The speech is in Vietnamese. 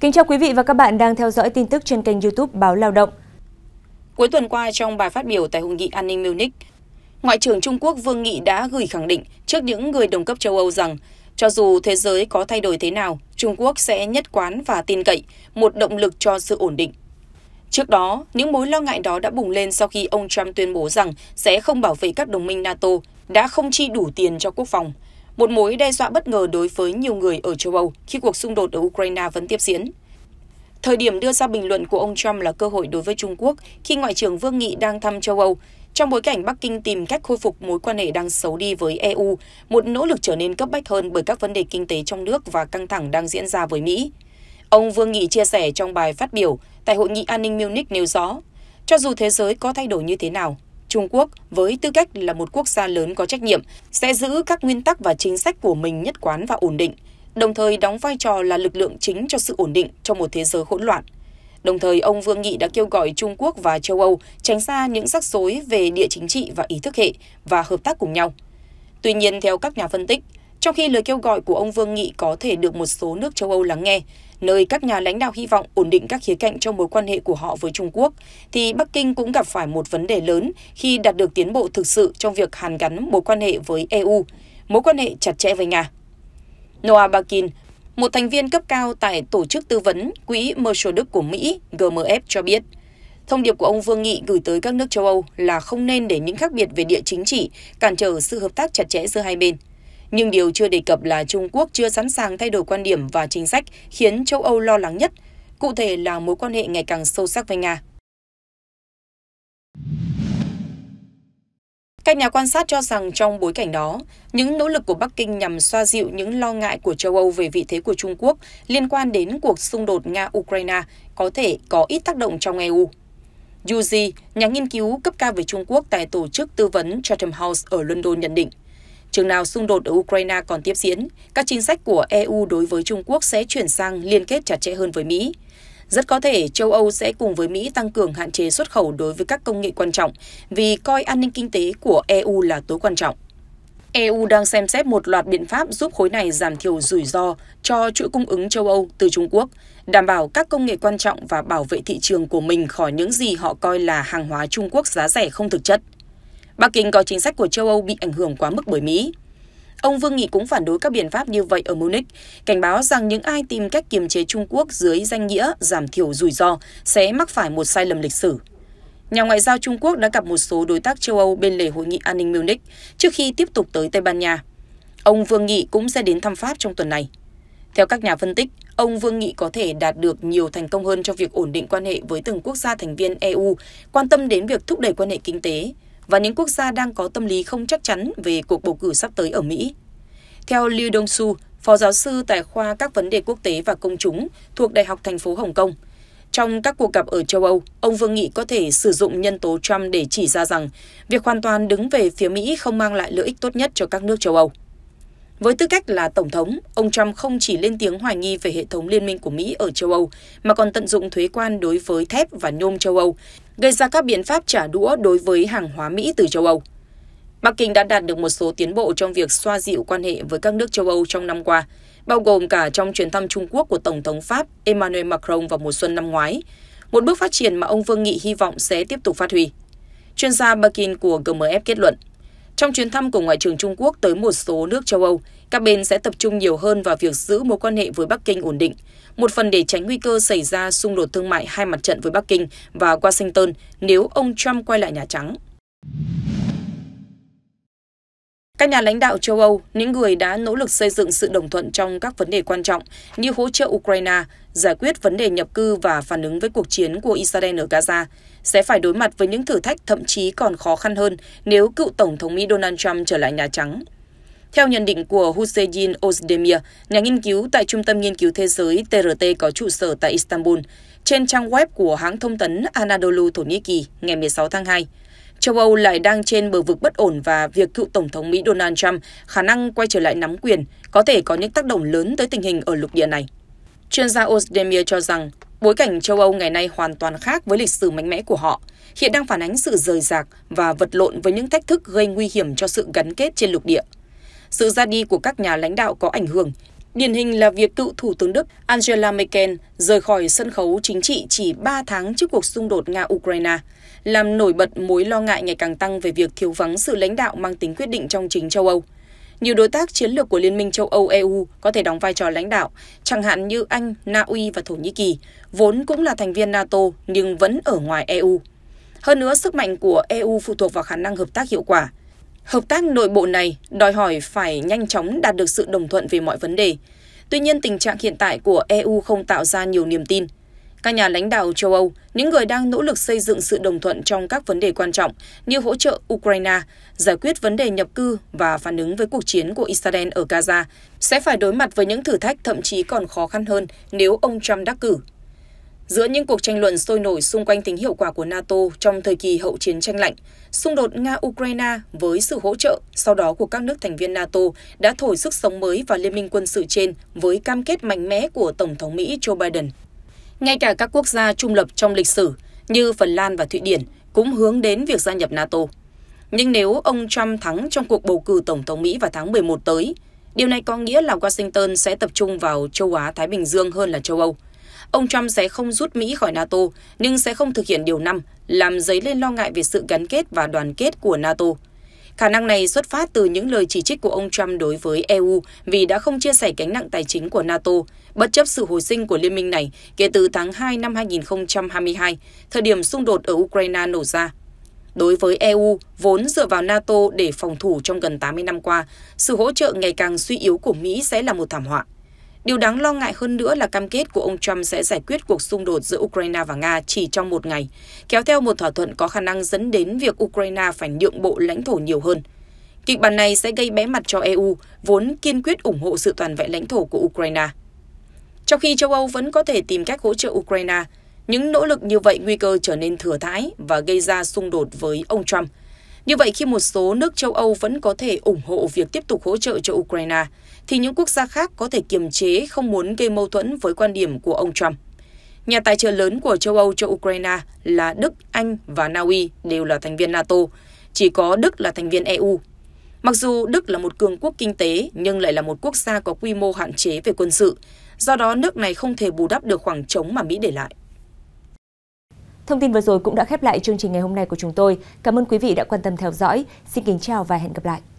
Kính chào quý vị và các bạn đang theo dõi tin tức trên kênh YouTube Báo Lao động. Cuối tuần qua trong bài phát biểu tại hội nghị an ninh Munich, Ngoại trưởng Trung Quốc Vương Nghị đã gửi khẳng định trước những người đồng cấp châu Âu rằng cho dù thế giới có thay đổi thế nào, Trung Quốc sẽ nhất quán và tin cậy, một động lực cho sự ổn định. Trước đó, những mối lo ngại đó đã bùng lên sau khi ông Trump tuyên bố rằng sẽ không bảo vệ các đồng minh NATO đã không chi đủ tiền cho quốc phòng, một mối đe dọa bất ngờ đối với nhiều người ở châu Âu khi cuộc xung đột ở Ukraine vẫn tiếp diễn. Thời điểm đưa ra bình luận của ông Trump là cơ hội đối với Trung Quốc khi Ngoại trưởng Vương Nghị đang thăm châu Âu, trong bối cảnh Bắc Kinh tìm cách khôi phục mối quan hệ đang xấu đi với EU, một nỗ lực trở nên cấp bách hơn bởi các vấn đề kinh tế trong nước và căng thẳng đang diễn ra với Mỹ. Ông Vương Nghị chia sẻ trong bài phát biểu tại Hội nghị An ninh Munich nêu rõ, cho dù thế giới có thay đổi như thế nào, Trung Quốc với tư cách là một quốc gia lớn có trách nhiệm sẽ giữ các nguyên tắc và chính sách của mình nhất quán và ổn định, đồng thời đóng vai trò là lực lượng chính cho sự ổn định trong một thế giới hỗn loạn. Đồng thời, ông Vương Nghị đã kêu gọi Trung Quốc và châu Âu tránh xa những rắc rối về địa chính trị và ý thức hệ và hợp tác cùng nhau. Tuy nhiên, theo các nhà phân tích, trong khi lời kêu gọi của ông Vương Nghị có thể được một số nước châu Âu lắng nghe, nơi các nhà lãnh đạo hy vọng ổn định các khía cạnh trong mối quan hệ của họ với Trung Quốc, thì Bắc Kinh cũng gặp phải một vấn đề lớn khi đạt được tiến bộ thực sự trong việc hàn gắn mối quan hệ với EU, mối quan hệ chặt chẽ với Nga. Noah Bakin, một thành viên cấp cao tại tổ chức tư vấn Quỹ Marshall Đức của Mỹ GMF cho biết, Thông điệp của ông Vương Nghị gửi tới các nước châu Âu là không nên để những khác biệt về địa chính trị cản trở sự hợp tác chặt chẽ giữa hai bên nhưng điều chưa đề cập là Trung Quốc chưa sẵn sàng thay đổi quan điểm và chính sách khiến châu Âu lo lắng nhất, cụ thể là mối quan hệ ngày càng sâu sắc với Nga. Các nhà quan sát cho rằng trong bối cảnh đó, những nỗ lực của Bắc Kinh nhằm xoa dịu những lo ngại của châu Âu về vị thế của Trung Quốc liên quan đến cuộc xung đột Nga-Ukraine có thể có ít tác động trong EU. Yuji, nhà nghiên cứu cấp cao về Trung Quốc tại tổ chức tư vấn Chatham House ở London nhận định, Chừng nào xung đột ở Ukraine còn tiếp diễn, các chính sách của EU đối với Trung Quốc sẽ chuyển sang liên kết chặt chẽ hơn với Mỹ. Rất có thể châu Âu sẽ cùng với Mỹ tăng cường hạn chế xuất khẩu đối với các công nghệ quan trọng vì coi an ninh kinh tế của EU là tối quan trọng. EU đang xem xét một loạt biện pháp giúp khối này giảm thiểu rủi ro cho chuỗi cung ứng châu Âu từ Trung Quốc, đảm bảo các công nghệ quan trọng và bảo vệ thị trường của mình khỏi những gì họ coi là hàng hóa Trung Quốc giá rẻ không thực chất. Bắc Kinh có chính sách của châu Âu bị ảnh hưởng quá mức bởi Mỹ. Ông Vương Nghị cũng phản đối các biện pháp như vậy ở Munich, cảnh báo rằng những ai tìm cách kiềm chế Trung Quốc dưới danh nghĩa giảm thiểu rủi ro sẽ mắc phải một sai lầm lịch sử. Nhà ngoại giao Trung Quốc đã gặp một số đối tác châu Âu bên lề hội nghị an ninh Munich trước khi tiếp tục tới Tây Ban Nha. Ông Vương Nghị cũng sẽ đến thăm Pháp trong tuần này. Theo các nhà phân tích, ông Vương Nghị có thể đạt được nhiều thành công hơn trong việc ổn định quan hệ với từng quốc gia thành viên EU, quan tâm đến việc thúc đẩy quan hệ kinh tế, và những quốc gia đang có tâm lý không chắc chắn về cuộc bầu cử sắp tới ở Mỹ. Theo Liu Dong-su, phó giáo sư tại khoa các vấn đề quốc tế và công chúng thuộc Đại học thành phố Hồng Kông, trong các cuộc gặp ở châu Âu, ông Vương Nghị có thể sử dụng nhân tố Trump để chỉ ra rằng việc hoàn toàn đứng về phía Mỹ không mang lại lợi ích tốt nhất cho các nước châu Âu. Với tư cách là Tổng thống, ông Trump không chỉ lên tiếng hoài nghi về hệ thống liên minh của Mỹ ở châu Âu, mà còn tận dụng thuế quan đối với thép và nhôm châu Âu, gây ra các biện pháp trả đũa đối với hàng hóa Mỹ từ châu Âu. Bắc Kinh đã đạt được một số tiến bộ trong việc xoa dịu quan hệ với các nước châu Âu trong năm qua, bao gồm cả trong chuyến thăm Trung Quốc của Tổng thống Pháp Emmanuel Macron vào mùa xuân năm ngoái, một bước phát triển mà ông Vương Nghị hy vọng sẽ tiếp tục phát huy. Chuyên gia Bakin của GMF kết luận, trong chuyến thăm của Ngoại trưởng Trung Quốc tới một số nước châu Âu, các bên sẽ tập trung nhiều hơn vào việc giữ mối quan hệ với Bắc Kinh ổn định, một phần để tránh nguy cơ xảy ra xung đột thương mại hai mặt trận với Bắc Kinh và Washington nếu ông Trump quay lại Nhà Trắng. Các nhà lãnh đạo châu Âu, những người đã nỗ lực xây dựng sự đồng thuận trong các vấn đề quan trọng như hỗ trợ Ukraine, giải quyết vấn đề nhập cư và phản ứng với cuộc chiến của Israel ở Gaza, sẽ phải đối mặt với những thử thách thậm chí còn khó khăn hơn nếu cựu Tổng thống Mỹ Donald Trump trở lại Nhà Trắng. Theo nhận định của Hussein Ozdemir, nhà nghiên cứu tại Trung tâm Nghiên cứu Thế giới TRT có trụ sở tại Istanbul, trên trang web của hãng thông tấn Anadolu Thổ Nhĩ Kỳ ngày 16 tháng 2, châu Âu lại đang trên bờ vực bất ổn và việc cựu Tổng thống Mỹ Donald Trump khả năng quay trở lại nắm quyền có thể có những tác động lớn tới tình hình ở lục địa này. Chuyên gia Ozdemir cho rằng Bối cảnh châu Âu ngày nay hoàn toàn khác với lịch sử mạnh mẽ của họ, hiện đang phản ánh sự rời rạc và vật lộn với những thách thức gây nguy hiểm cho sự gắn kết trên lục địa. Sự ra đi của các nhà lãnh đạo có ảnh hưởng, điển hình là việc cựu Thủ tướng Đức Angela Merkel rời khỏi sân khấu chính trị chỉ ba tháng trước cuộc xung đột Nga-Ukraine, làm nổi bật mối lo ngại ngày càng tăng về việc thiếu vắng sự lãnh đạo mang tính quyết định trong chính châu Âu – nhiều đối tác chiến lược của Liên minh châu Âu EU có thể đóng vai trò lãnh đạo, chẳng hạn như Anh, Na Uy và Thổ Nhĩ Kỳ, vốn cũng là thành viên NATO nhưng vẫn ở ngoài EU. Hơn nữa, sức mạnh của EU phụ thuộc vào khả năng hợp tác hiệu quả. Hợp tác nội bộ này đòi hỏi phải nhanh chóng đạt được sự đồng thuận về mọi vấn đề. Tuy nhiên, tình trạng hiện tại của EU không tạo ra nhiều niềm tin các nhà lãnh đạo châu Âu, những người đang nỗ lực xây dựng sự đồng thuận trong các vấn đề quan trọng như hỗ trợ Ukraine, giải quyết vấn đề nhập cư và phản ứng với cuộc chiến của Israel ở Gaza, sẽ phải đối mặt với những thử thách thậm chí còn khó khăn hơn nếu ông Trump đắc cử. Giữa những cuộc tranh luận sôi nổi xung quanh tính hiệu quả của NATO trong thời kỳ hậu chiến tranh lạnh, xung đột Nga-Ukraine với sự hỗ trợ sau đó của các nước thành viên NATO đã thổi sức sống mới vào liên minh quân sự trên với cam kết mạnh mẽ của Tổng thống Mỹ Joe Biden. Ngay cả các quốc gia trung lập trong lịch sử như Phần Lan và Thụy Điển cũng hướng đến việc gia nhập NATO. Nhưng nếu ông Trump thắng trong cuộc bầu cử Tổng thống Mỹ vào tháng 11 tới, điều này có nghĩa là Washington sẽ tập trung vào châu Á-Thái Bình Dương hơn là châu Âu. Ông Trump sẽ không rút Mỹ khỏi NATO, nhưng sẽ không thực hiện điều năm, làm dấy lên lo ngại về sự gắn kết và đoàn kết của NATO Khả năng này xuất phát từ những lời chỉ trích của ông Trump đối với EU vì đã không chia sẻ gánh nặng tài chính của NATO, bất chấp sự hồi sinh của liên minh này kể từ tháng 2 năm 2022, thời điểm xung đột ở Ukraine nổ ra. Đối với EU, vốn dựa vào NATO để phòng thủ trong gần 80 năm qua, sự hỗ trợ ngày càng suy yếu của Mỹ sẽ là một thảm họa. Điều đáng lo ngại hơn nữa là cam kết của ông Trump sẽ giải quyết cuộc xung đột giữa Ukraine và Nga chỉ trong một ngày, kéo theo một thỏa thuận có khả năng dẫn đến việc Ukraine phải nhượng bộ lãnh thổ nhiều hơn. Kịch bản này sẽ gây bé mặt cho EU, vốn kiên quyết ủng hộ sự toàn vẹn lãnh thổ của Ukraine. Trong khi châu Âu vẫn có thể tìm cách hỗ trợ Ukraine, những nỗ lực như vậy nguy cơ trở nên thừa thãi và gây ra xung đột với ông Trump – như vậy khi một số nước châu Âu vẫn có thể ủng hộ việc tiếp tục hỗ trợ cho Ukraine, thì những quốc gia khác có thể kiềm chế không muốn gây mâu thuẫn với quan điểm của ông Trump. Nhà tài trợ lớn của châu Âu cho Ukraine là Đức, Anh và Na Uy đều là thành viên NATO, chỉ có Đức là thành viên EU. Mặc dù Đức là một cường quốc kinh tế nhưng lại là một quốc gia có quy mô hạn chế về quân sự, do đó nước này không thể bù đắp được khoảng trống mà Mỹ để lại. Thông tin vừa rồi cũng đã khép lại chương trình ngày hôm nay của chúng tôi. Cảm ơn quý vị đã quan tâm theo dõi. Xin kính chào và hẹn gặp lại.